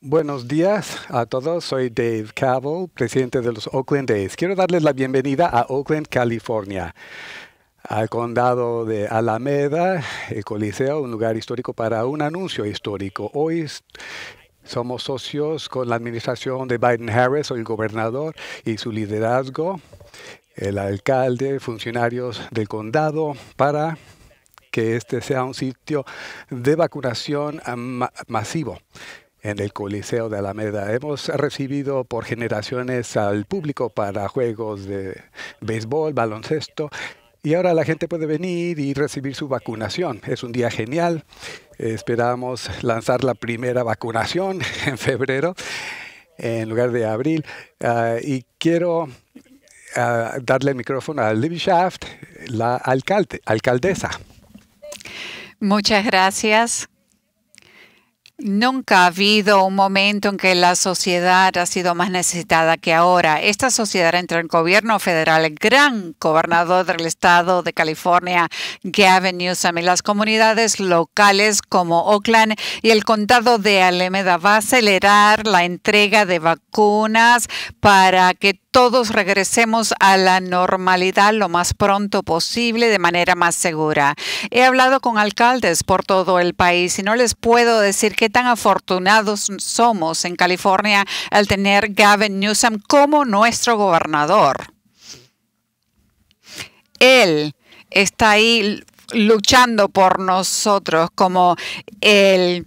Buenos días a todos, soy Dave Cavill, presidente de los Oakland Days. Quiero darles la bienvenida a Oakland, California, al condado de Alameda, el Coliseo, un lugar histórico para un anuncio histórico. Hoy somos socios con la administración de Biden-Harris, el gobernador y su liderazgo, el alcalde, funcionarios del condado, para que este sea un sitio de vacunación masivo en el Coliseo de Alameda. Hemos recibido por generaciones al público para juegos de béisbol, baloncesto, y ahora la gente puede venir y recibir su vacunación. Es un día genial. Esperamos lanzar la primera vacunación en febrero en lugar de abril. Ah, y quiero ah, darle el micrófono a Libby Shaft, la alcaldesa. Muchas gracias. Nunca ha habido un momento en que la sociedad ha sido más necesitada que ahora. Esta sociedad entre en gobierno federal. El gran gobernador del estado de California, Gavin Newsom, y las comunidades locales como Oakland y el condado de Alameda va a acelerar la entrega de vacunas para que todos regresemos a la normalidad lo más pronto posible de manera más segura. He hablado con alcaldes por todo el país y no les puedo decir qué tan afortunados somos en California al tener Gavin Newsom como nuestro gobernador. Él está ahí luchando por nosotros como el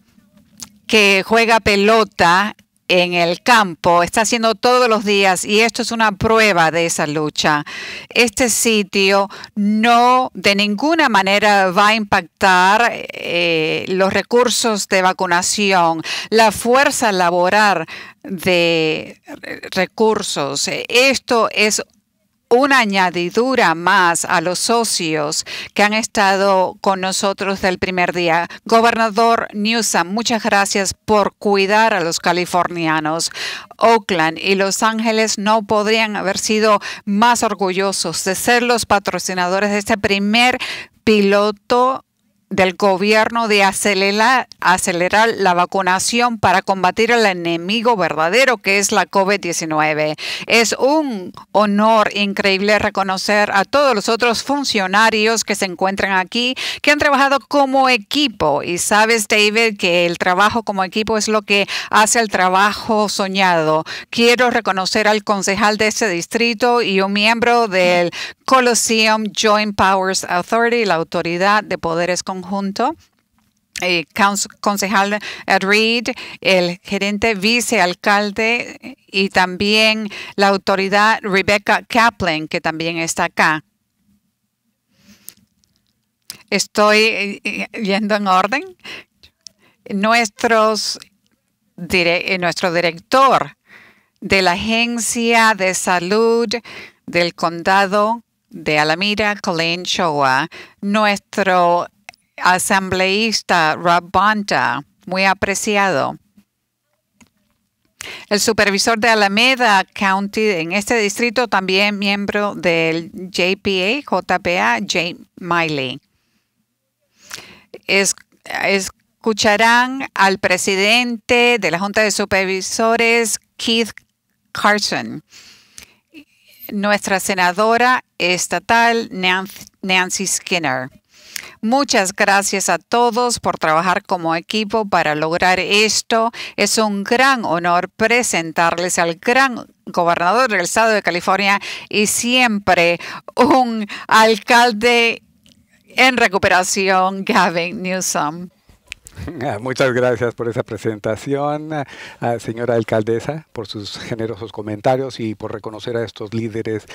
que juega pelota en el campo, está haciendo todos los días y esto es una prueba de esa lucha. Este sitio no de ninguna manera va a impactar eh, los recursos de vacunación, la fuerza laboral de recursos. Esto es una añadidura más a los socios que han estado con nosotros del primer día. Gobernador Newsom, muchas gracias por cuidar a los californianos. Oakland y Los Ángeles no podrían haber sido más orgullosos de ser los patrocinadores de este primer piloto del gobierno de acelerar, acelerar la vacunación para combatir al enemigo verdadero que es la COVID-19. Es un honor increíble reconocer a todos los otros funcionarios que se encuentran aquí, que han trabajado como equipo. Y sabes, David, que el trabajo como equipo es lo que hace el trabajo soñado. Quiero reconocer al concejal de este distrito y un miembro del Coliseum Joint Powers Authority, la autoridad de poderes conjunto eh, concejal Reed, el gerente vicealcalde eh, y también la autoridad Rebecca Kaplan, que también está acá. Estoy yendo eh, eh, en orden. Nuestros, nuestro director de la Agencia de Salud del Condado de Alameda, Colin Shoa, nuestro asambleísta Rob Bonta, muy apreciado. El supervisor de Alameda County en este distrito, también miembro del JPA, JPA, Jane Miley. escucharán al presidente de la Junta de Supervisores, Keith Carson, nuestra senadora estatal, Nancy Skinner. Muchas gracias a todos por trabajar como equipo para lograr esto. Es un gran honor presentarles al gran gobernador del estado de California y siempre un alcalde en recuperación, Gavin Newsom. Ah, muchas gracias por esa presentación, ah, señora alcaldesa, por sus generosos comentarios y por reconocer a estos líderes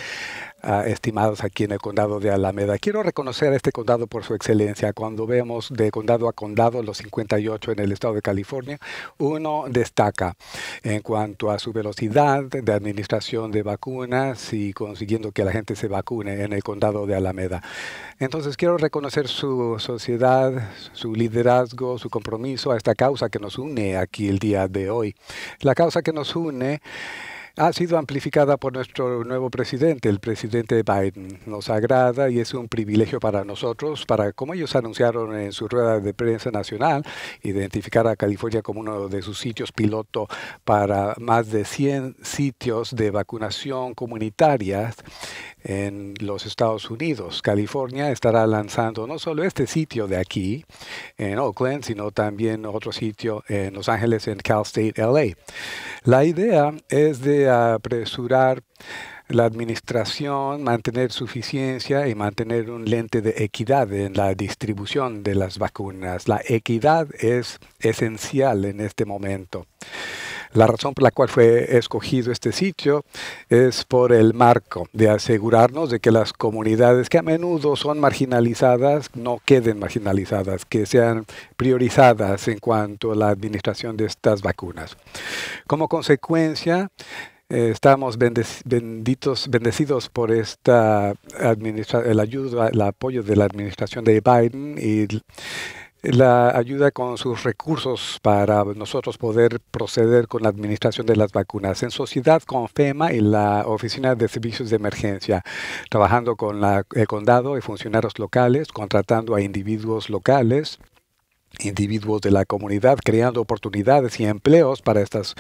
Ah, estimados aquí en el condado de Alameda. Quiero reconocer a este condado por su excelencia. Cuando vemos de condado a condado, los 58 en el estado de California, uno destaca en cuanto a su velocidad de administración de vacunas y consiguiendo que la gente se vacune en el condado de Alameda. Entonces quiero reconocer su sociedad, su liderazgo, su compromiso a esta causa que nos une aquí el día de hoy. La causa que nos une ha sido amplificada por nuestro nuevo presidente, el presidente Biden. Nos agrada y es un privilegio para nosotros, para, como ellos anunciaron en su rueda de prensa nacional, identificar a California como uno de sus sitios piloto para más de 100 sitios de vacunación comunitarias en los Estados Unidos. California estará lanzando no solo este sitio de aquí en Oakland, sino también otro sitio en Los Ángeles, en Cal State LA. La idea es de apresurar la administración, mantener suficiencia y mantener un lente de equidad en la distribución de las vacunas. La equidad es esencial en este momento. La razón por la cual fue escogido este sitio es por el marco de asegurarnos de que las comunidades que a menudo son marginalizadas no queden marginalizadas, que sean priorizadas en cuanto a la administración de estas vacunas. Como consecuencia, eh, estamos benditos, bendecidos por esta el ayuda, el apoyo de la administración de Biden y la ayuda con sus recursos para nosotros poder proceder con la administración de las vacunas en sociedad con FEMA y la Oficina de Servicios de Emergencia, trabajando con la, el eh, condado y funcionarios locales, contratando a individuos locales individuos de la comunidad, creando oportunidades y empleos para estos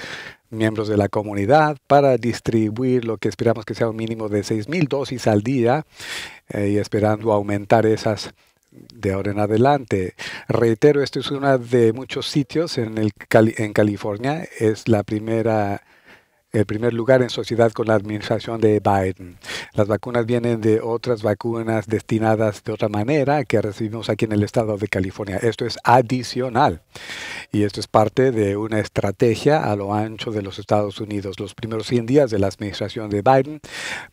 miembros de la comunidad para distribuir lo que esperamos que sea un mínimo de mil dosis al día eh, y esperando aumentar esas de ahora en adelante. Reitero, esto es una de muchos sitios en, el en California. Es la primera el primer lugar en sociedad con la administración de Biden. Las vacunas vienen de otras vacunas destinadas de otra manera que recibimos aquí en el estado de California. Esto es adicional y esto es parte de una estrategia a lo ancho de los Estados Unidos. Los primeros 100 días de la administración de Biden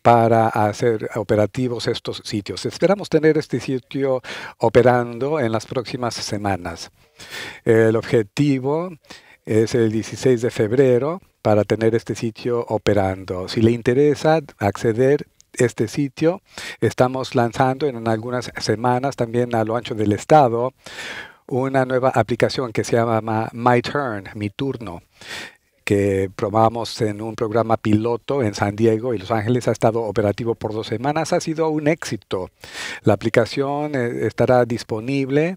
para hacer operativos estos sitios. Esperamos tener este sitio operando en las próximas semanas. El objetivo es el 16 de febrero para tener este sitio operando. Si le interesa acceder este sitio, estamos lanzando en algunas semanas también a lo ancho del estado una nueva aplicación que se llama My Turn, mi turno que probamos en un programa piloto en San Diego y Los Ángeles ha estado operativo por dos semanas. Ha sido un éxito. La aplicación eh, estará disponible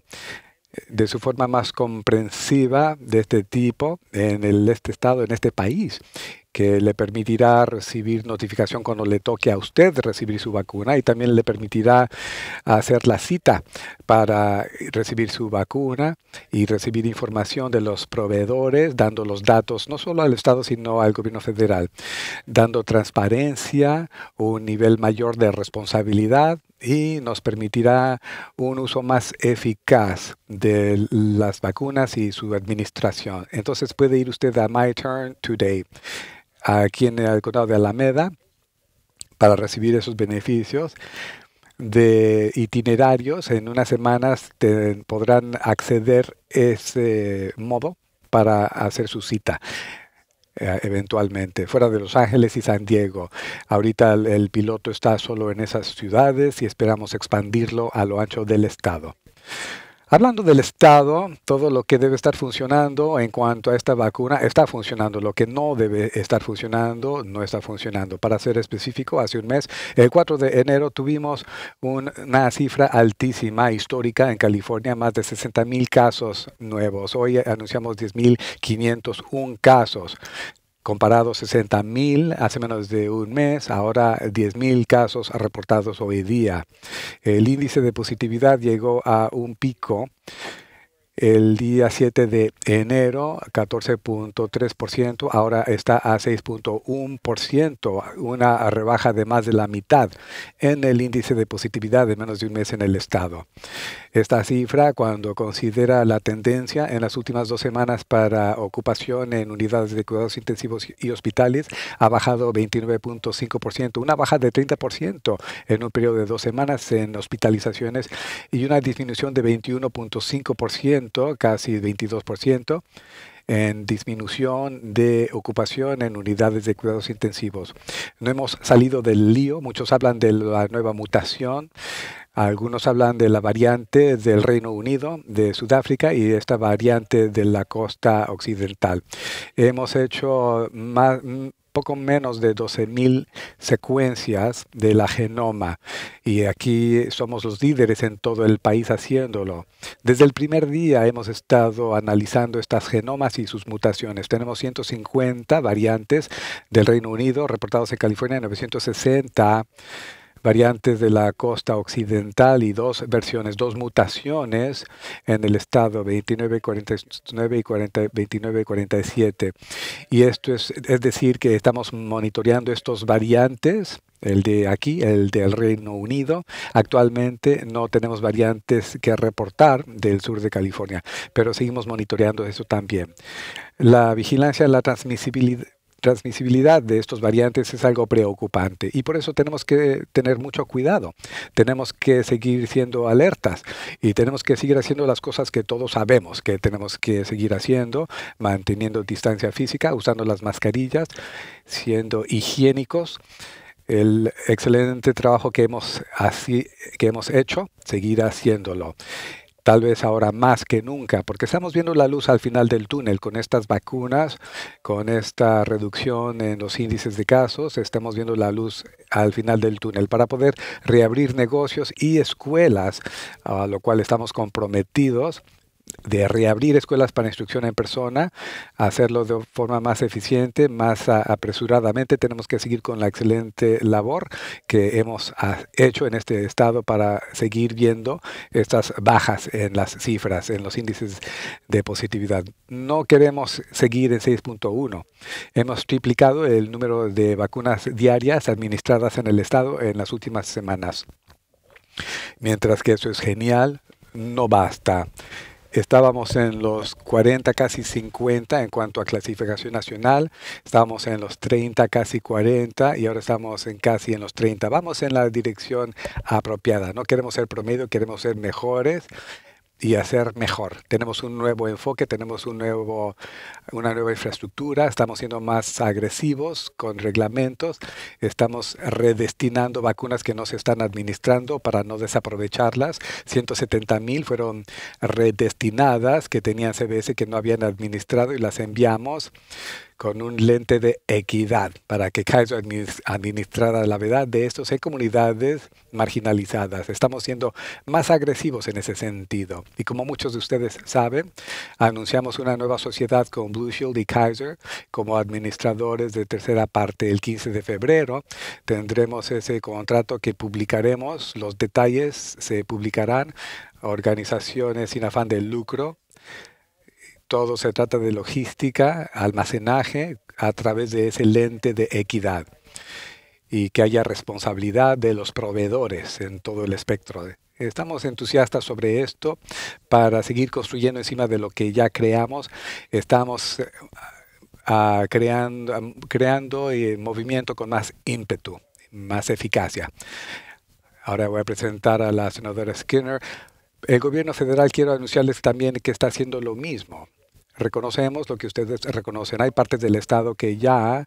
de su forma más comprensiva de este tipo en el, este estado, en este país, que le permitirá recibir notificación cuando le toque a usted recibir su vacuna y también le permitirá hacer la cita para recibir su vacuna y recibir información de los proveedores, dando los datos no solo al Estado, sino al gobierno federal, dando transparencia, un nivel mayor de responsabilidad y nos permitirá un uso más eficaz de las vacunas y su administración. Entonces puede ir usted a My Turn Today, aquí en el condado de Alameda, para recibir esos beneficios de itinerarios. En unas semanas podrán acceder ese modo para hacer su cita. Eh, eventualmente, fuera de Los Ángeles y San Diego. Ahorita el piloto está solo en esas ciudades y esperamos expandirlo a lo ancho del estado. Hablando del Estado, todo lo que debe estar funcionando en cuanto a esta vacuna está funcionando. Lo que no debe estar funcionando no está funcionando. Para ser específico, hace un mes, el 4 de enero, tuvimos una cifra altísima, histórica en California, más de 60 mil casos nuevos. Hoy anunciamos 10.501 casos comparado 60.000 hace menos de un mes, ahora 10.000 casos reportados hoy día. El índice de positividad llegó a un pico el día 7 de enero 14.3%, ahora está a 6.1%, una rebaja de más de la mitad en el índice de positividad de menos de un mes en el estado. Esta cifra, cuando considera la tendencia en las últimas dos semanas para ocupación en unidades de cuidados intensivos y hospitales, ha bajado 29.5%, una baja de 30% en un periodo de dos semanas en hospitalizaciones y una disminución de 21.5% casi 22%, en disminución de ocupación en unidades de cuidados intensivos. No hemos salido del lío, muchos hablan de la nueva mutación, algunos hablan de la variante del Reino Unido, de Sudáfrica y esta variante de la costa occidental. Hemos hecho más, poco menos de 12.000 secuencias de la genoma. Y aquí somos los líderes en todo el país haciéndolo. Desde el primer día hemos estado analizando estas genomas y sus mutaciones. Tenemos 150 variantes del Reino Unido reportados en California, 960 variantes de la costa occidental y dos versiones, dos mutaciones en el estado 29, 49 y 40, 29 y 47. Y esto es, es decir que estamos monitoreando estos variantes el de aquí, el del Reino Unido. Actualmente no tenemos variantes que reportar del sur de California, pero seguimos monitoreando eso también. La vigilancia, la transmisibilidad transmisibilidad de estos variantes es algo preocupante y por eso tenemos que tener mucho cuidado. Tenemos que seguir siendo alertas y tenemos que seguir haciendo las cosas que todos sabemos que tenemos que seguir haciendo, manteniendo distancia física, usando las mascarillas, siendo higiénicos. El excelente trabajo que hemos, que hemos hecho, seguir haciéndolo tal vez ahora más que nunca, porque estamos viendo la luz al final del túnel con estas vacunas, con esta reducción en los índices de casos, estamos viendo la luz al final del túnel para poder reabrir negocios y escuelas, a lo cual estamos comprometidos de reabrir escuelas para instrucción en persona, hacerlo de forma más eficiente, más apresuradamente. Tenemos que seguir con la excelente labor que hemos ah, hecho en este estado para seguir viendo estas bajas en las cifras, en los índices de positividad. No queremos seguir en 6.1. Hemos triplicado el número de vacunas diarias administradas en el estado en las últimas semanas. Mientras que eso es genial, no basta. Estábamos en los 40, casi 50 en cuanto a clasificación nacional. Estábamos en los 30, casi 40 y ahora estamos en casi en los 30. Vamos en la dirección apropiada. No queremos ser promedio, queremos ser mejores y hacer mejor. Tenemos un nuevo enfoque, tenemos un nuevo, una nueva infraestructura, estamos siendo más agresivos con reglamentos, estamos redestinando vacunas que no se están administrando para no desaprovecharlas. 170 mil fueron redestinadas que tenían CBS que no habían administrado y las enviamos con un lente de equidad para que Kaiser administrara la verdad de estos en eh, comunidades marginalizadas. Estamos siendo más agresivos en ese sentido. Y como muchos de ustedes saben, anunciamos una nueva sociedad con Blue Shield y Kaiser como administradores de tercera parte el 15 de febrero. Tendremos ese contrato que publicaremos. Los detalles se publicarán. Organizaciones sin afán de lucro todo se trata de logística, almacenaje a través de ese lente de equidad y que haya responsabilidad de los proveedores en todo el espectro. Estamos entusiastas sobre esto para seguir construyendo encima de lo que ya creamos. Estamos eh, creando, creando eh, movimiento con más ímpetu, más eficacia. Ahora voy a presentar a la senadora Skinner. El gobierno federal quiero anunciarles también que está haciendo lo mismo reconocemos lo que ustedes reconocen. Hay partes del Estado que ya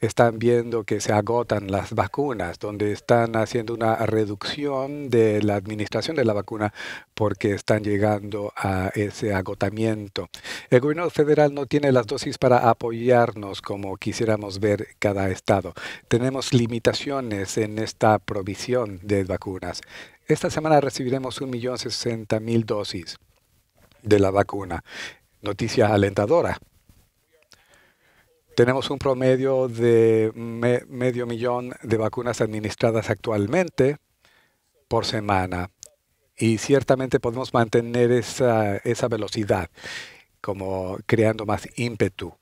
están viendo que se agotan las vacunas, donde están haciendo una reducción de la administración de la vacuna porque están llegando a ese agotamiento. El gobierno federal no tiene las dosis para apoyarnos como quisiéramos ver cada estado. Tenemos limitaciones en esta provisión de vacunas. Esta semana recibiremos 1.060.000 dosis de la vacuna noticia alentadora. Tenemos un promedio de medio millón de vacunas administradas actualmente por semana y ciertamente podemos mantener esa, esa velocidad, como creando más ímpetu.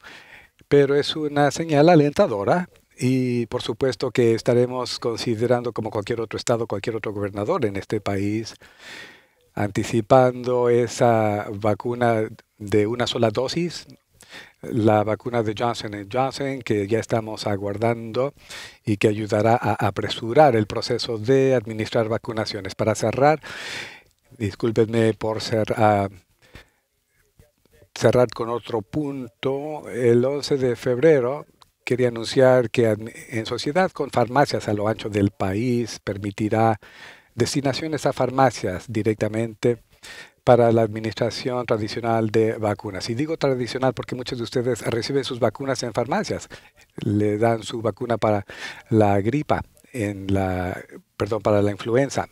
Pero es una señal alentadora y por supuesto que estaremos considerando, como cualquier otro estado, cualquier otro gobernador en este país, anticipando esa vacuna de una sola dosis, la vacuna de Johnson Johnson, que ya estamos aguardando y que ayudará a apresurar el proceso de administrar vacunaciones. Para cerrar, discúlpenme por ser, ah, cerrar con otro punto. El 11 de febrero quería anunciar que en sociedad con farmacias a lo ancho del país permitirá destinaciones a farmacias directamente para la administración tradicional de vacunas. Y digo tradicional porque muchos de ustedes reciben sus vacunas en farmacias. Le dan su vacuna para la gripa, en la, perdón, para la influenza.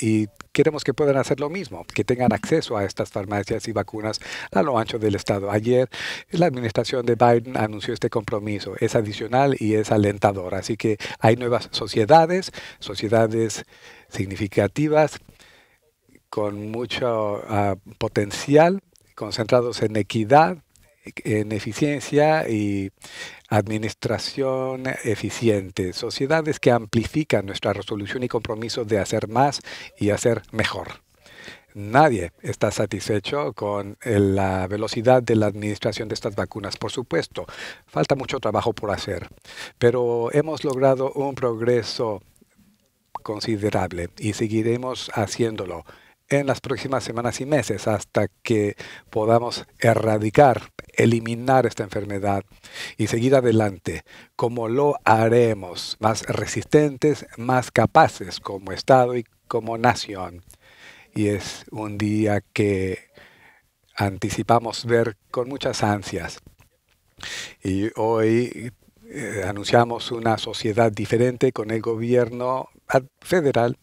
Y queremos que puedan hacer lo mismo, que tengan acceso a estas farmacias y vacunas a lo ancho del estado. Ayer la administración de Biden anunció este compromiso. Es adicional y es alentador. Así que hay nuevas sociedades, sociedades significativas con mucho ah, potencial, concentrados en equidad en eficiencia y administración eficiente, sociedades que amplifican nuestra resolución y compromiso de hacer más y hacer mejor. Nadie está satisfecho con la velocidad de la administración de estas vacunas, por supuesto. Falta mucho trabajo por hacer, pero hemos logrado un progreso considerable y seguiremos haciéndolo en las próximas semanas y meses hasta que podamos erradicar eliminar esta enfermedad y seguir adelante, como lo haremos, más resistentes, más capaces como Estado y como nación. Y es un día que anticipamos ver con muchas ansias. Y hoy eh, anunciamos una sociedad diferente con el gobierno federal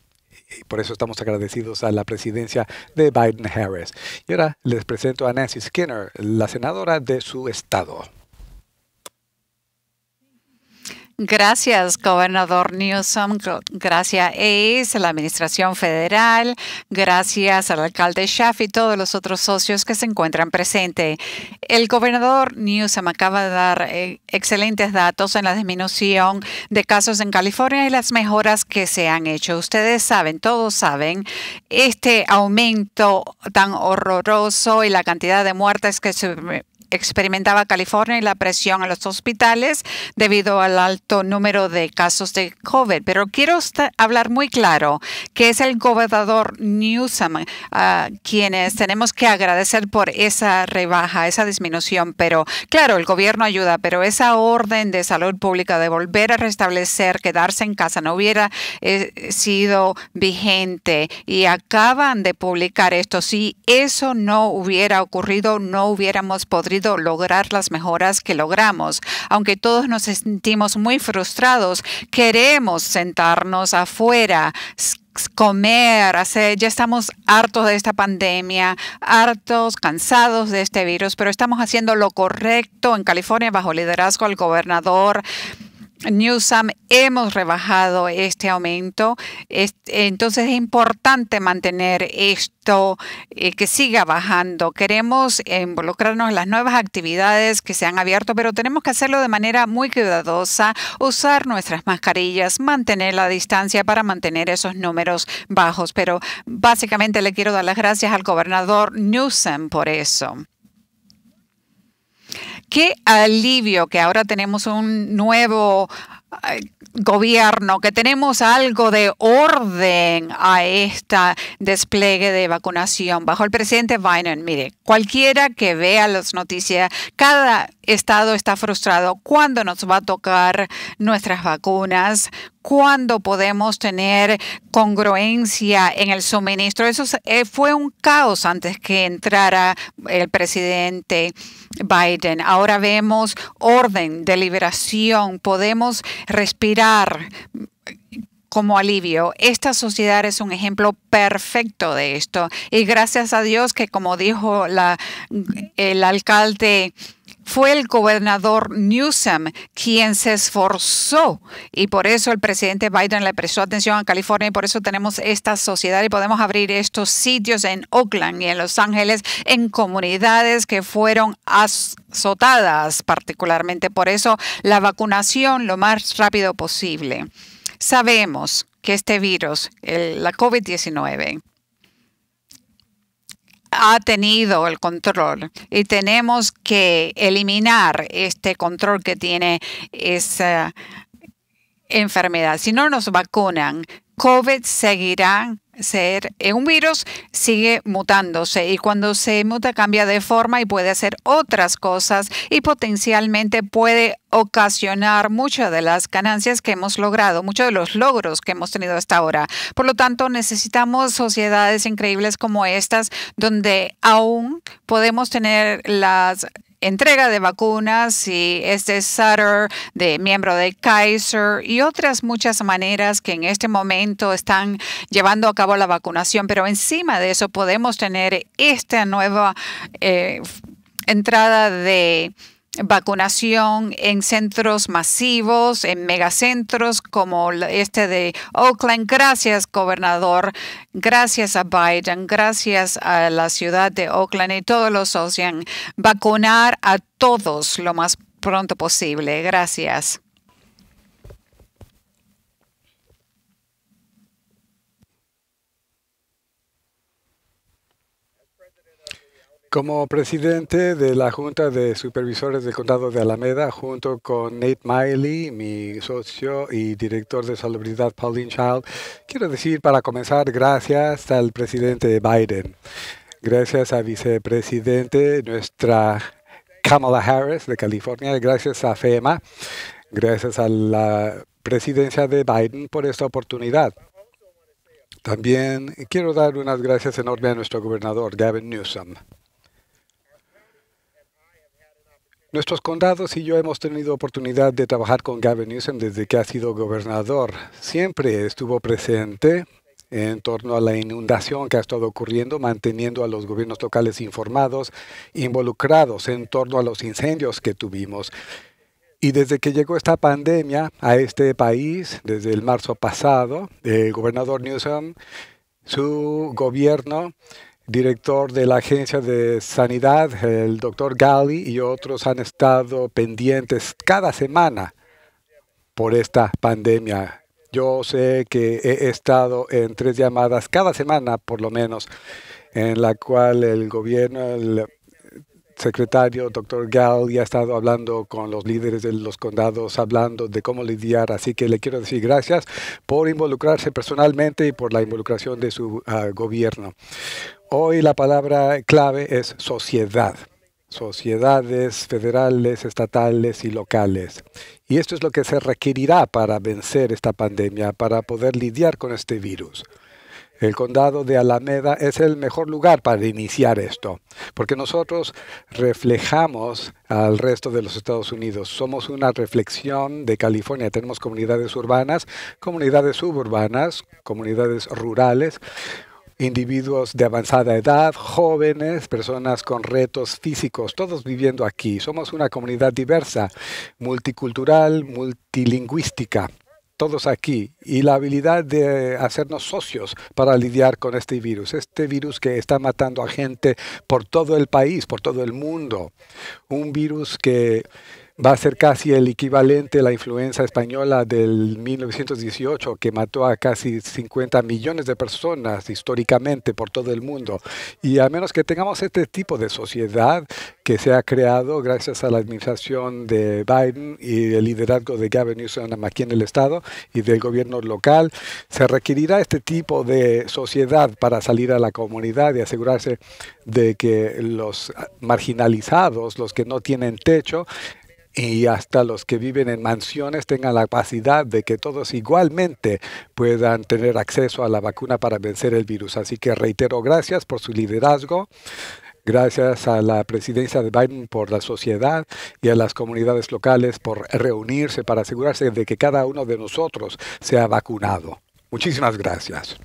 y por eso estamos agradecidos a la presidencia de Biden-Harris. Y ahora les presento a Nancy Skinner, la senadora de su estado. Gracias, gobernador Newsom. Gracias, a la administración federal. Gracias al alcalde Schaff y todos los otros socios que se encuentran presentes. El gobernador Newsom acaba de dar eh, excelentes datos en la disminución de casos en California y las mejoras que se han hecho. Ustedes saben, todos saben, este aumento tan horroroso y la cantidad de muertes que se experimentaba California y la presión a los hospitales debido al alto número de casos de COVID. Pero quiero hablar muy claro que es el gobernador Newsom ah, quienes tenemos que agradecer por esa rebaja, esa disminución. Pero claro, el gobierno ayuda, pero esa orden de salud pública de volver a restablecer, quedarse en casa, no hubiera eh, sido vigente. Y acaban de publicar esto. Si eso no hubiera ocurrido, no hubiéramos podido lograr las mejoras que logramos. Aunque todos nos sentimos muy frustrados, queremos sentarnos afuera, comer, hacer, ya estamos hartos de esta pandemia, hartos, cansados de este virus, pero estamos haciendo lo correcto en California bajo liderazgo del gobernador Newsom hemos rebajado este aumento. Entonces es importante mantener esto eh, que siga bajando. Queremos involucrarnos en las nuevas actividades que se han abierto, pero tenemos que hacerlo de manera muy cuidadosa, usar nuestras mascarillas, mantener la distancia para mantener esos números bajos. Pero básicamente le quiero dar las gracias al gobernador Newsom por eso qué alivio que ahora tenemos un nuevo gobierno, que tenemos algo de orden a esta despliegue de vacunación. Bajo el presidente Biden, mire, cualquiera que vea las noticias, cada Estado está frustrado. ¿Cuándo nos va a tocar nuestras vacunas? ¿Cuándo podemos tener congruencia en el suministro? Eso eh, fue un caos antes que entrara el presidente Biden. Ahora vemos orden, deliberación, podemos respirar como alivio. Esta sociedad es un ejemplo perfecto de esto. Y gracias a Dios que, como dijo la, el alcalde fue el gobernador Newsom quien se esforzó y por eso el presidente Biden le prestó atención a California y por eso tenemos esta sociedad y podemos abrir estos sitios en Oakland y en Los Ángeles en comunidades que fueron azotadas particularmente. Por eso la vacunación lo más rápido posible. Sabemos que este virus, la COVID-19, ha tenido el control y tenemos que eliminar este control que tiene esa eh, enfermedad. Si no nos vacunan, COVID seguirá ser eh, un virus, sigue mutándose y cuando se muta cambia de forma y puede hacer otras cosas y potencialmente puede ocasionar muchas de las ganancias que hemos logrado, muchos de los logros que hemos tenido hasta ahora. Por lo tanto, necesitamos sociedades increíbles como estas donde aún podemos tener las entrega de vacunas y este Sutter de miembro de Kaiser y otras muchas maneras que en este momento están llevando a cabo la vacunación. Pero encima de eso podemos tener esta nueva eh, entrada de vacunación en centros masivos, en megacentros como este de Oakland. Gracias, gobernador. Gracias a Biden. Gracias a la ciudad de Oakland y todos los socios. Vacunar a todos lo más pronto posible. Gracias. Como presidente de la Junta de Supervisores del Condado de Alameda, junto con Nate Miley, mi socio y director de celebridad, Pauline Child, quiero decir para comenzar gracias al presidente Biden, gracias a vicepresidente nuestra Kamala Harris de California, gracias a FEMA, gracias a la presidencia de Biden por esta oportunidad. También quiero dar unas gracias enormes a nuestro gobernador, Gavin Newsom. Nuestros condados y yo hemos tenido oportunidad de trabajar con Gavin Newsom desde que ha sido gobernador. Siempre estuvo presente en torno a la inundación que ha estado ocurriendo, manteniendo a los gobiernos locales informados, involucrados en torno a los incendios que tuvimos. Y desde que llegó esta pandemia a este país, desde el marzo pasado, el gobernador Newsom, su gobierno director de la Agencia de Sanidad, el doctor Gali, y otros han estado pendientes cada semana por esta pandemia. Yo sé que he estado en tres llamadas cada semana, por lo menos, en la cual el gobierno, el secretario, doctor Galli ha estado hablando con los líderes de los condados, hablando de cómo lidiar. Así que le quiero decir gracias por involucrarse personalmente y por la involucración de su ah, gobierno. Hoy la palabra clave es sociedad, sociedades federales, estatales y locales. Y esto es lo que se requerirá para vencer esta pandemia, para poder lidiar con este virus. El condado de Alameda es el mejor lugar para iniciar esto, porque nosotros reflejamos al resto de los Estados Unidos. Somos una reflexión de California. Tenemos comunidades urbanas, comunidades suburbanas, comunidades rurales, individuos de avanzada edad, jóvenes, personas con retos físicos, todos viviendo aquí. Somos una comunidad diversa, multicultural, multilingüística, todos aquí. Y la habilidad de hacernos socios para lidiar con este virus, este virus que está matando a gente por todo el país, por todo el mundo. Un virus que va a ser casi el equivalente a la influenza española del 1918, que mató a casi 50 millones de personas históricamente por todo el mundo. Y a menos que tengamos este tipo de sociedad que se ha creado gracias a la administración de Biden y el liderazgo de Gavin Newsom aquí en el Estado y del gobierno local, se requerirá este tipo de sociedad para salir a la comunidad y asegurarse de que los marginalizados, los que no tienen techo, y hasta los que viven en mansiones tengan la capacidad de que todos igualmente puedan tener acceso a la vacuna para vencer el virus. Así que reitero, gracias por su liderazgo. Gracias a la presidencia de Biden por la sociedad y a las comunidades locales por reunirse para asegurarse de que cada uno de nosotros sea vacunado. Muchísimas gracias.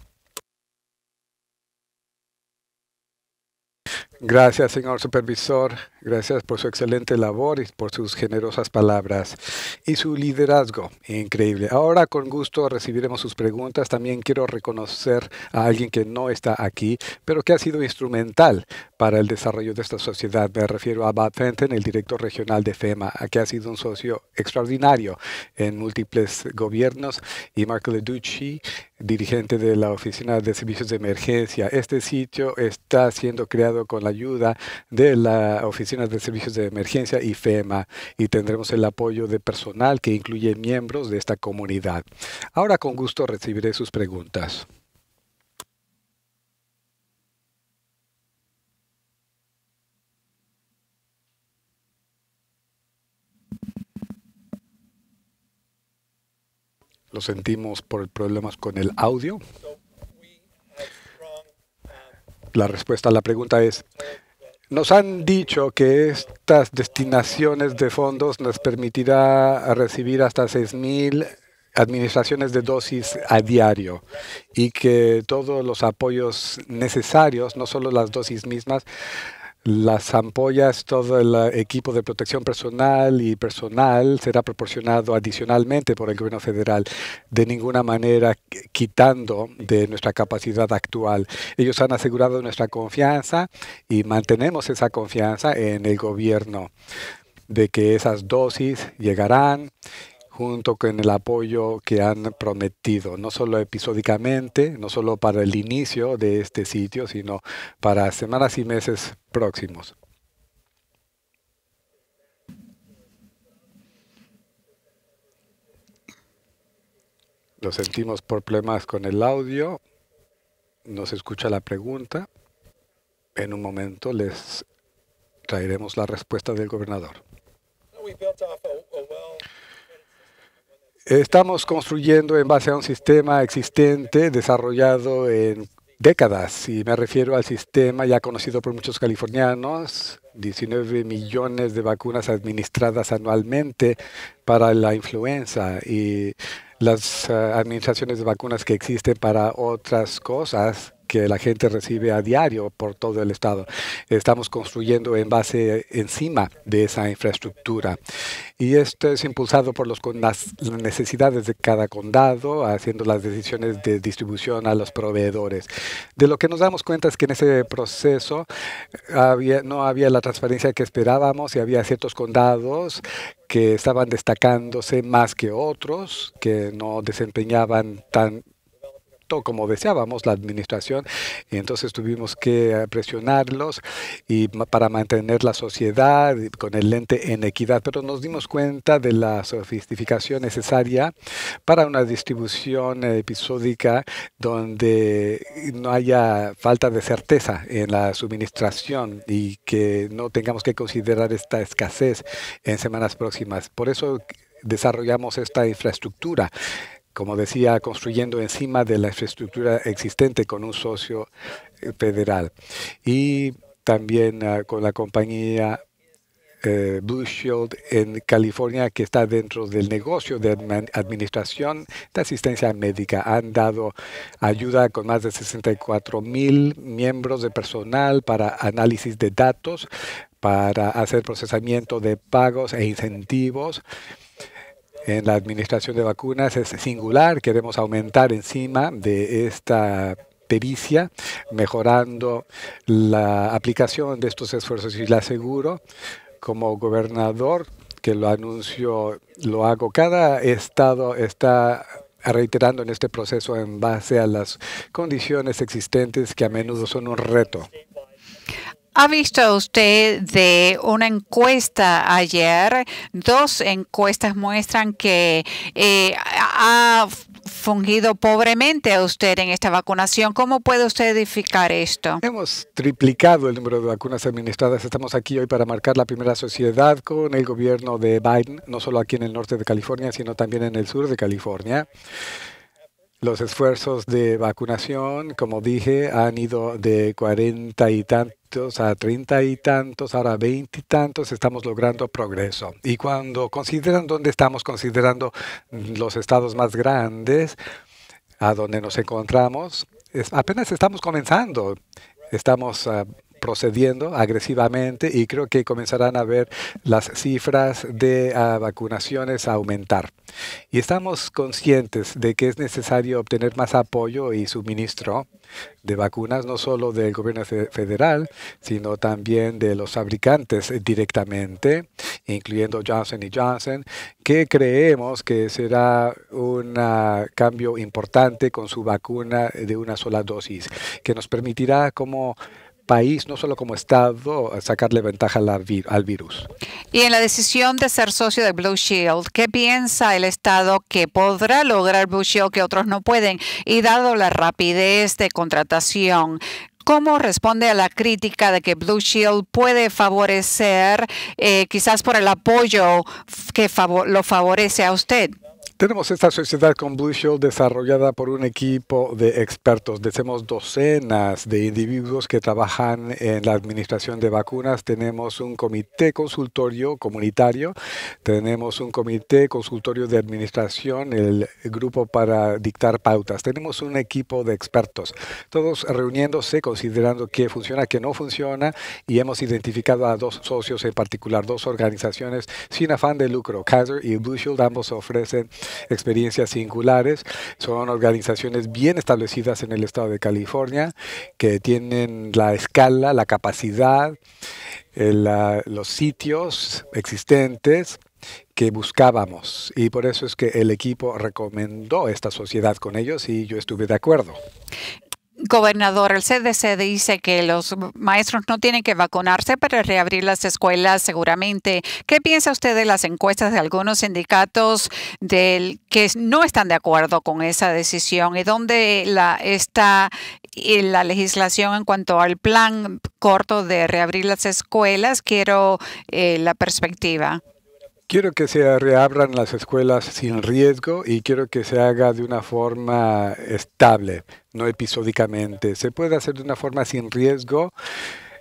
Gracias, señor supervisor. Gracias por su excelente labor y por sus generosas palabras y su liderazgo. Increíble. Ahora con gusto recibiremos sus preguntas. También quiero reconocer a alguien que no está aquí, pero que ha sido instrumental para el desarrollo de esta sociedad. Me refiero a Bob Fenton, el director regional de FEMA, que ha sido un socio extraordinario en múltiples gobiernos, y Mark Leducci, dirigente de la Oficina de Servicios de Emergencia. Este sitio está siendo creado con la ayuda de la Oficina de Servicios de Emergencia y FEMA y tendremos el apoyo de personal que incluye miembros de esta comunidad. Ahora con gusto recibiré sus preguntas. Lo sentimos por problemas con el audio. La respuesta a la pregunta es, nos han dicho que estas destinaciones de fondos nos permitirá recibir hasta 6.000 administraciones de dosis a diario y que todos los apoyos necesarios, no solo las dosis mismas, las ampollas, todo el eh, equipo de protección personal y personal será proporcionado adicionalmente por el gobierno federal, de ninguna manera quitando de nuestra capacidad actual. Ellos han asegurado nuestra confianza y mantenemos esa confianza en el gobierno de que esas dosis llegarán junto con el apoyo que han prometido, no solo episódicamente, no solo para el inicio de este sitio, sino para semanas y meses próximos. Lo sentimos por problemas con el audio. No se escucha la pregunta. En un momento les traeremos la respuesta del gobernador. Estamos construyendo en base a un sistema existente desarrollado en décadas, y me refiero al sistema ya conocido por muchos californianos, 19 millones de vacunas administradas anualmente para la influenza y las eh, administraciones de vacunas que existen para otras cosas que la gente recibe a diario por todo el estado. Estamos construyendo en base encima de esa infraestructura. Y esto es impulsado por las necesidades de cada condado, haciendo las decisiones de distribución a los proveedores. De lo que nos damos cuenta es que en ese proceso eh, no había la transparencia que esperábamos y había ciertos condados que estaban destacándose más que otros, que no desempeñaban tan como deseábamos la administración y entonces tuvimos que eh, presionarlos y para mantener la sociedad con el lente en equidad, pero nos dimos cuenta de la sofisticación necesaria para una distribución eh, episódica donde no haya falta de certeza en la suministración y que no tengamos que considerar esta escasez en semanas próximas. Por eso desarrollamos esta infraestructura como decía, construyendo encima de la infraestructura existente con un socio eh, federal. Y también ah, con la compañía eh, Blue Shield en California, que está dentro del negocio de administración de asistencia médica. Han dado ayuda con más de 64 mil miembros de personal para análisis de datos, para hacer procesamiento de pagos e incentivos en la administración de vacunas es singular. Queremos aumentar encima de esta pericia, mejorando la aplicación de estos esfuerzos y la aseguro como gobernador que lo anuncio, lo hago. Cada estado está reiterando en este proceso en base a las condiciones existentes que a menudo son un reto. ¿Ha visto usted de una encuesta ayer? Dos encuestas muestran que eh, ha fungido pobremente a usted en esta vacunación. ¿Cómo puede usted edificar esto? Hemos triplicado el número de vacunas administradas. Estamos aquí hoy para marcar la primera sociedad con el gobierno de Biden, no solo aquí en el norte de California, sino también en el sur de California. Los esfuerzos de vacunación, como dije, han ido de 40 y tantos a treinta y tantos, ahora veinte y tantos, estamos logrando progreso. Y cuando consideran dónde estamos, considerando los estados más grandes, a donde nos encontramos, es, apenas estamos comenzando. Estamos ah, procediendo agresivamente y creo que comenzarán a ver las cifras de ah, vacunaciones aumentar. Y estamos conscientes de que es necesario obtener más apoyo y suministro de vacunas, no solo del gobierno federal, sino también de los fabricantes directamente, incluyendo Johnson Johnson, que creemos que será un ah, cambio importante con su vacuna de una sola dosis, que nos permitirá como país, no solo como Estado, sacarle ventaja al virus. Y en la decisión de ser socio de Blue Shield, ¿qué piensa el Estado que podrá lograr Blue Shield que otros no pueden? Y dado la rapidez de contratación, ¿cómo responde a la crítica de que Blue Shield puede favorecer, eh, quizás por el apoyo que lo favorece a usted? Tenemos esta sociedad con Blue Shield desarrollada por un equipo de expertos. Decemos docenas de individuos que trabajan en la administración de vacunas. Tenemos un comité consultorio comunitario. Tenemos un comité consultorio de administración, el grupo para dictar pautas. Tenemos un equipo de expertos. Todos reuniéndose, considerando qué funciona, qué no funciona. Y hemos identificado a dos socios en particular, dos organizaciones sin afán de lucro. Kaiser y Blue Shield ambos ofrecen experiencias singulares. Son organizaciones bien establecidas en el estado de California que tienen la escala, la capacidad, eh, los sitios existentes que buscábamos y por eso es que el equipo recomendó esta sociedad con ellos y yo estuve de acuerdo gobernador, el CDC dice que los maestros no tienen que vacunarse para reabrir las escuelas seguramente. ¿Qué piensa usted de las encuestas de algunos sindicatos del, que no están de acuerdo con esa decisión? ¿Y dónde está eh, la legislación en cuanto al plan corto de reabrir las escuelas? Quiero eh, la perspectiva. Quiero que se reabran las escuelas sin riesgo y quiero que se haga de una forma estable, no episódicamente. Se puede hacer de una forma sin riesgo.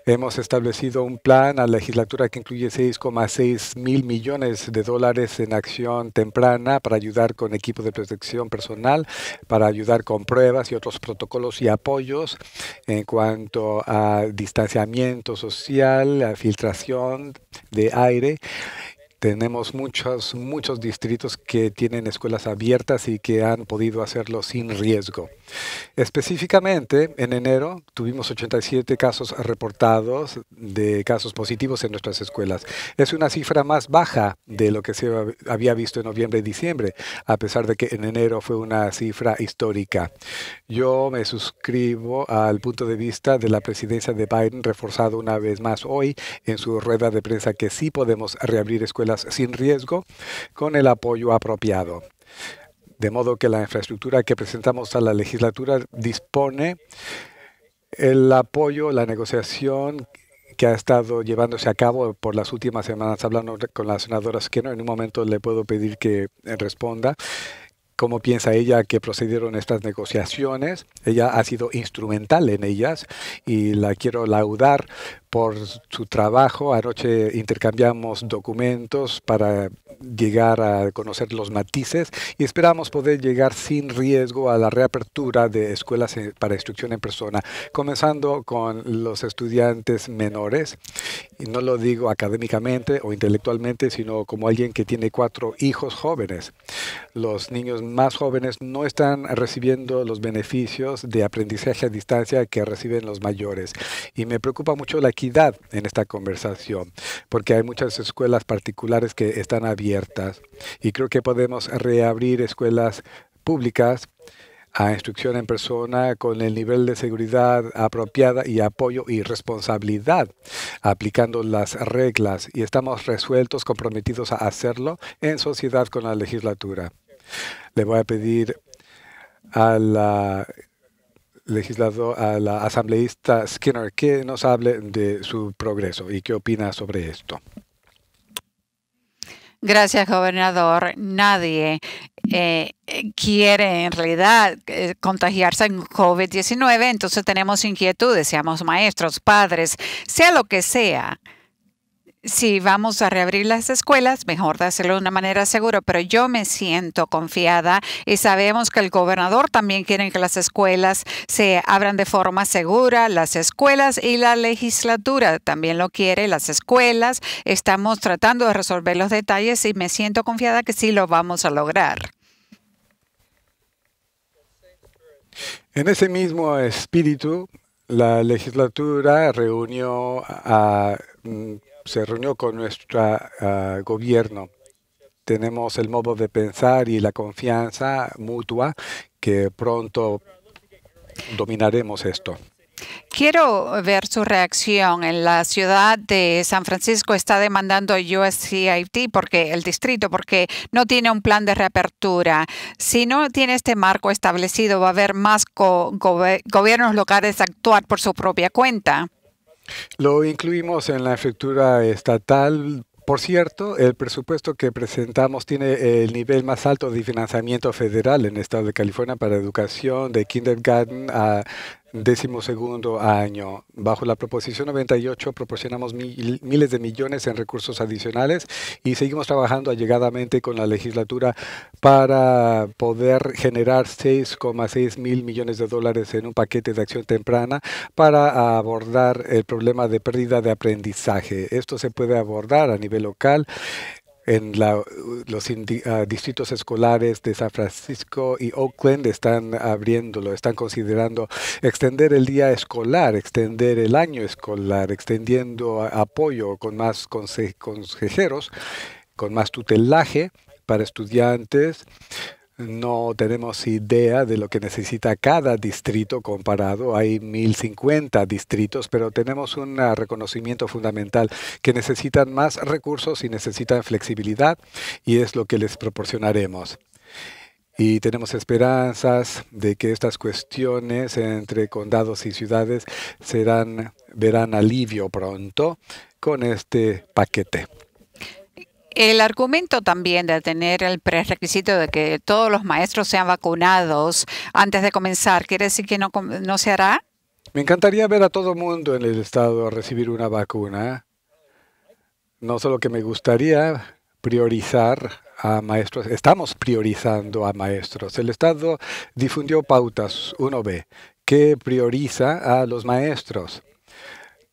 Hemos establecido un plan a la legislatura que incluye 6,6 mil millones de dólares en acción temprana para ayudar con equipo de protección personal, para ayudar con pruebas y otros protocolos y apoyos en cuanto a distanciamiento social, a filtración de aire tenemos muchos, muchos distritos que tienen escuelas abiertas y que han podido hacerlo sin riesgo. Específicamente, en enero tuvimos 87 casos reportados de casos positivos en nuestras escuelas. Es una cifra más baja de lo que se había visto en noviembre y diciembre, a pesar de que en enero fue una cifra histórica. Yo me suscribo al punto de vista de la presidencia de Biden, reforzado una vez más hoy en su rueda de prensa, que sí podemos reabrir escuelas sin riesgo con el apoyo apropiado. De modo que la infraestructura que presentamos a la legislatura dispone el apoyo, la negociación que ha estado llevándose a cabo por las últimas semanas, hablando con la senadora Esqueno, en un momento le puedo pedir que eh, responda cómo piensa ella que procedieron estas negociaciones. Ella ha sido instrumental en ellas y la quiero laudar por su trabajo. Anoche intercambiamos documentos para llegar a conocer los matices y esperamos poder llegar sin riesgo a la reapertura de escuelas para instrucción en persona, comenzando con los estudiantes menores. Y no lo digo académicamente o intelectualmente, sino como alguien que tiene cuatro hijos jóvenes. Los niños más jóvenes no están recibiendo los beneficios de aprendizaje a distancia que reciben los mayores. Y me preocupa mucho la en esta conversación, porque hay muchas escuelas particulares que están abiertas y creo que podemos reabrir escuelas públicas a instrucción en persona con el nivel de seguridad apropiada y apoyo y responsabilidad, aplicando las reglas y estamos resueltos, comprometidos a hacerlo en sociedad con la legislatura. Le voy a pedir a la legislador, a la asambleísta Skinner, que nos hable de su progreso y qué opina sobre esto. Gracias, gobernador. Nadie eh, quiere en realidad eh, contagiarse en COVID-19, entonces tenemos inquietudes, seamos maestros, padres, sea lo que sea si vamos a reabrir las escuelas, mejor de hacerlo de una manera segura, pero yo me siento confiada y sabemos que el gobernador también quiere que las escuelas se abran de forma segura, las escuelas y la legislatura también lo quiere, las escuelas. Estamos tratando de resolver los detalles y me siento confiada que sí lo vamos a lograr. En ese mismo espíritu, la legislatura reunió a mm, se reunió con nuestro ah, gobierno. Tenemos el modo de pensar y la confianza mutua que pronto dominaremos esto. Quiero ver su reacción. En la ciudad de San Francisco está demandando USCIT porque el distrito porque no tiene un plan de reapertura. Si no tiene este marco establecido, va a haber más gobiernos locales actuar por su propia cuenta. Lo incluimos en la estructura estatal por cierto, el presupuesto que presentamos tiene el nivel más alto de financiamiento federal en el estado de California para educación de kindergarten a segundo año. Bajo la proposición 98 proporcionamos miles de millones en recursos adicionales y seguimos trabajando allegadamente con la legislatura para poder generar 6,6 mil millones de dólares en un paquete de acción temprana para abordar el problema de pérdida de aprendizaje. Esto se puede abordar a nivel local en la, los ah, distritos escolares de San Francisco y Oakland están abriéndolo, están considerando extender el día escolar, extender el año escolar, extendiendo apoyo con más consejeros, con más tutelaje para estudiantes no tenemos idea de lo que necesita cada distrito comparado. Hay 1050 distritos, pero tenemos un reconocimiento fundamental que necesitan más recursos y necesitan flexibilidad y es lo que les proporcionaremos. Y tenemos esperanzas de que estas cuestiones entre condados y ciudades verán alivio pronto con este paquete. El argumento también de tener el prerequisito de que todos los maestros sean vacunados antes de comenzar, ¿quiere decir que no, no se hará? Me encantaría ver a todo el mundo en el estado recibir una vacuna. No solo que me gustaría priorizar a maestros, estamos priorizando a maestros. El Estado difundió pautas 1B que prioriza a los maestros.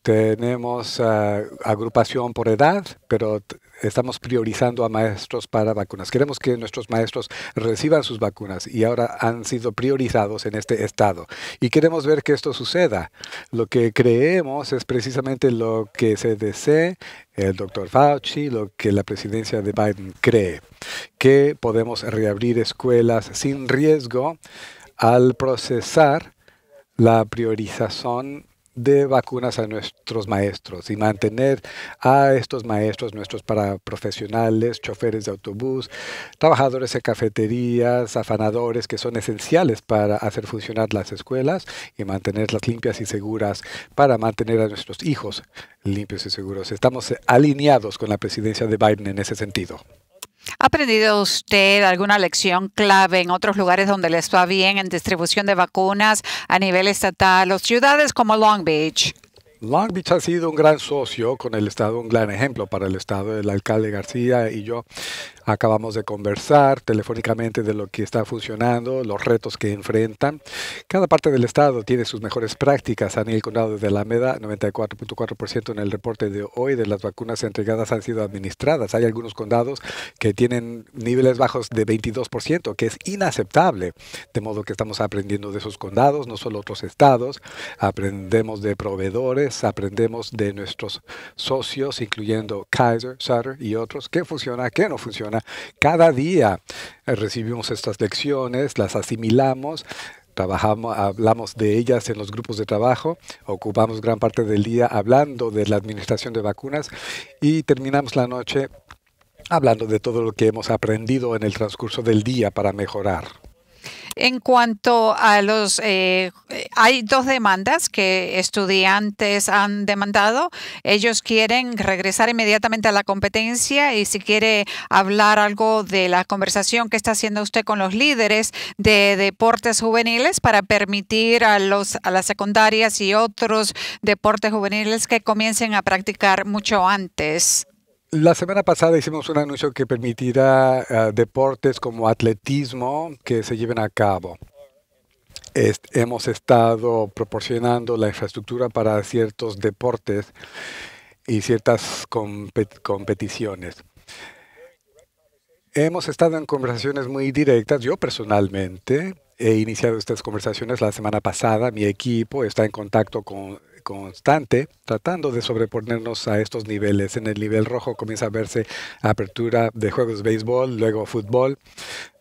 Tenemos ah, agrupación por edad, pero estamos priorizando a maestros para vacunas. Queremos que nuestros maestros reciban sus vacunas y ahora han sido priorizados en este estado. Y queremos ver que esto suceda. Lo que creemos es precisamente lo que se desee el doctor Fauci, lo que la presidencia de Biden cree, que podemos reabrir escuelas sin riesgo al procesar la priorización de vacunas a nuestros maestros y mantener a estos maestros, nuestros paraprofesionales, choferes de autobús, trabajadores de cafeterías, afanadores que son esenciales para hacer funcionar las escuelas y mantenerlas limpias y seguras para mantener a nuestros hijos limpios y seguros. Estamos alineados con la presidencia de Biden en ese sentido. ¿Ha aprendido usted alguna lección clave en otros lugares donde le está bien en distribución de vacunas a nivel estatal o ciudades como Long Beach? Long Beach ha sido un gran socio con el Estado, un gran ejemplo para el Estado. El alcalde García y yo acabamos de conversar telefónicamente de lo que está funcionando, los retos que enfrentan. Cada parte del Estado tiene sus mejores prácticas. En el condado de Alameda, 94.4% en el reporte de hoy de las vacunas entregadas han sido administradas. Hay algunos condados que tienen niveles bajos de 22%, que es inaceptable. De modo que estamos aprendiendo de esos condados, no solo otros estados. Aprendemos de proveedores aprendemos de nuestros socios, incluyendo Kaiser, Sutter y otros, qué funciona, qué no funciona. Cada día eh, recibimos estas lecciones, las asimilamos, trabajamos, hablamos de ellas en los grupos de trabajo, ocupamos gran parte del día hablando de la administración de vacunas y terminamos la noche hablando de todo lo que hemos aprendido en el transcurso del día para mejorar. En cuanto a los, eh, eh, hay dos demandas que estudiantes han demandado. Ellos quieren regresar inmediatamente a la competencia y si quiere hablar algo de la conversación que está haciendo usted con los líderes de deportes juveniles para permitir a los a las secundarias y otros deportes juveniles que comiencen a practicar mucho antes. La semana pasada hicimos un anuncio que permitirá eh, deportes como atletismo que se lleven a cabo. hemos estado proporcionando la infraestructura para ciertos deportes y ciertas competiciones. Hemos estado en conversaciones muy directas, yo personalmente, he iniciado estas conversaciones la semana pasada. Mi equipo está en contacto con constante, tratando de sobreponernos a estos niveles. En el nivel rojo comienza a verse apertura de juegos de béisbol, luego fútbol,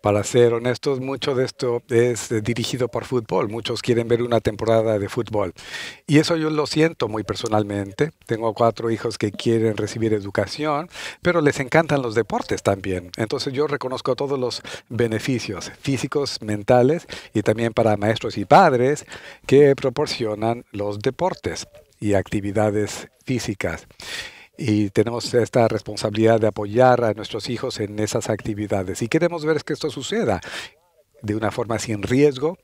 para ser honestos, mucho de esto es dirigido por fútbol. Muchos quieren ver una temporada de fútbol. Y eso yo lo siento muy personalmente. Tengo cuatro hijos que quieren recibir educación, pero les encantan los deportes también. Entonces yo reconozco todos los beneficios físicos, mentales y también para maestros y padres que proporcionan los deportes y actividades físicas y tenemos esta responsabilidad de apoyar a nuestros hijos en esas actividades. Y queremos ver que esto suceda de una forma sin riesgo.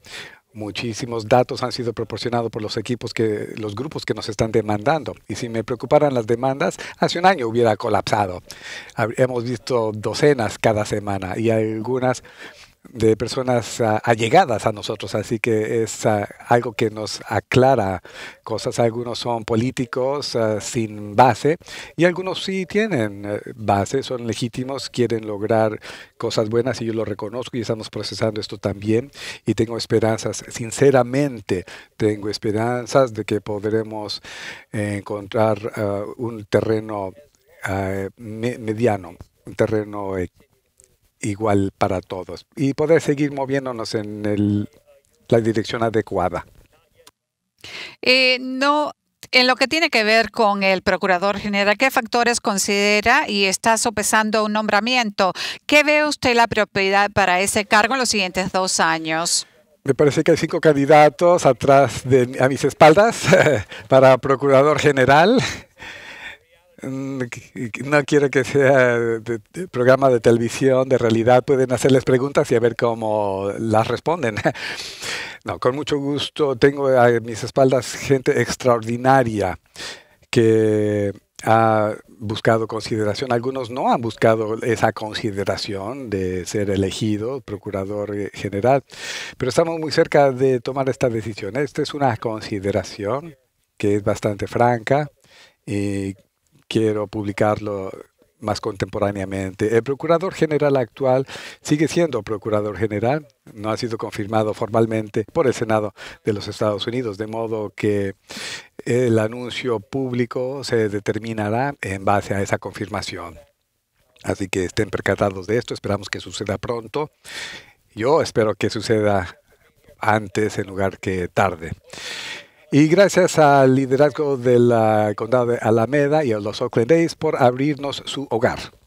Muchísimos datos han sido proporcionados por los equipos que los grupos que nos están demandando. Y si me preocuparan las demandas, hace un año hubiera colapsado. Hemos visto docenas cada semana y algunas de personas ah, allegadas a nosotros, así que es ah, algo que nos aclara cosas. Algunos son políticos ah, sin base y algunos sí tienen eh, base, son legítimos, quieren lograr cosas buenas y yo lo reconozco y estamos procesando esto también y tengo esperanzas, sinceramente tengo esperanzas de que podremos eh, encontrar un terreno mediano, un terreno igual para todos y poder seguir moviéndonos en el, la dirección adecuada. Eh, no, en lo que tiene que ver con el procurador general, ¿qué factores considera y está sopesando un nombramiento? ¿Qué ve usted la propiedad para ese cargo en los siguientes dos años? Me parece que hay cinco candidatos atrás de a mis espaldas para procurador general no quiero que sea programa de televisión, de realidad, pueden hacerles preguntas y a ver cómo las responden. No, con mucho gusto. Tengo a mis espaldas gente extraordinaria que ha buscado consideración. Algunos no han buscado esa consideración de ser elegido procurador general, pero estamos muy cerca de tomar esta decisión. Esta es una consideración que es bastante franca y quiero publicarlo más contemporáneamente. El procurador general actual sigue siendo procurador general, no ha sido confirmado formalmente por el Senado de los Estados Unidos, de modo que el anuncio público se determinará en base a esa confirmación. Así que estén percatados de esto, esperamos que suceda pronto. Yo espero que suceda antes en lugar que tarde. Y gracias al liderazgo del condado de Alameda y a los Oakland Days por abrirnos su hogar.